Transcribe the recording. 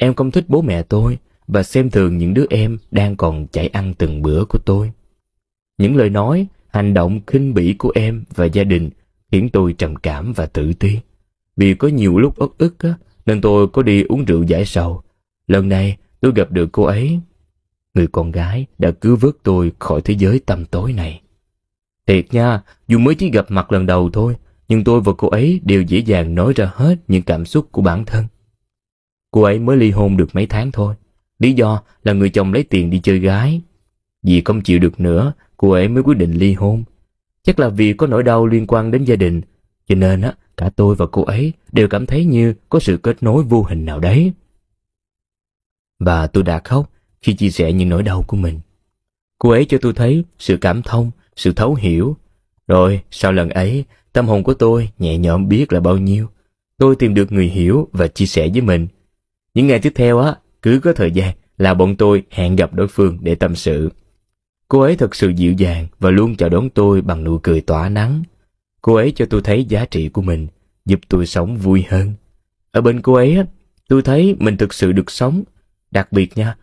Em không thích bố mẹ tôi và xem thường những đứa em đang còn chạy ăn từng bữa của tôi. Những lời nói, hành động khinh bỉ của em và gia đình khiến tôi trầm cảm và tự ti. Vì có nhiều lúc ức ức á, nên tôi có đi uống rượu giải sầu. Lần này tôi gặp được cô ấy, người con gái đã cứu vớt tôi khỏi thế giới tăm tối này. Thiệt nha, dù mới chỉ gặp mặt lần đầu thôi, nhưng tôi và cô ấy đều dễ dàng nói ra hết những cảm xúc của bản thân cô ấy mới ly hôn được mấy tháng thôi. Lý do là người chồng lấy tiền đi chơi gái. Vì không chịu được nữa, cô ấy mới quyết định ly hôn. Chắc là vì có nỗi đau liên quan đến gia đình, cho nên á, cả tôi và cô ấy đều cảm thấy như có sự kết nối vô hình nào đấy. Và tôi đã khóc khi chia sẻ những nỗi đau của mình. Cô ấy cho tôi thấy sự cảm thông, sự thấu hiểu. Rồi sau lần ấy, tâm hồn của tôi nhẹ nhõm biết là bao nhiêu. Tôi tìm được người hiểu và chia sẻ với mình những ngày tiếp theo á, cứ có thời gian là bọn tôi hẹn gặp đối phương để tâm sự. Cô ấy thật sự dịu dàng và luôn chào đón tôi bằng nụ cười tỏa nắng. Cô ấy cho tôi thấy giá trị của mình, giúp tôi sống vui hơn. Ở bên cô ấy, á tôi thấy mình thực sự được sống. Đặc biệt nha,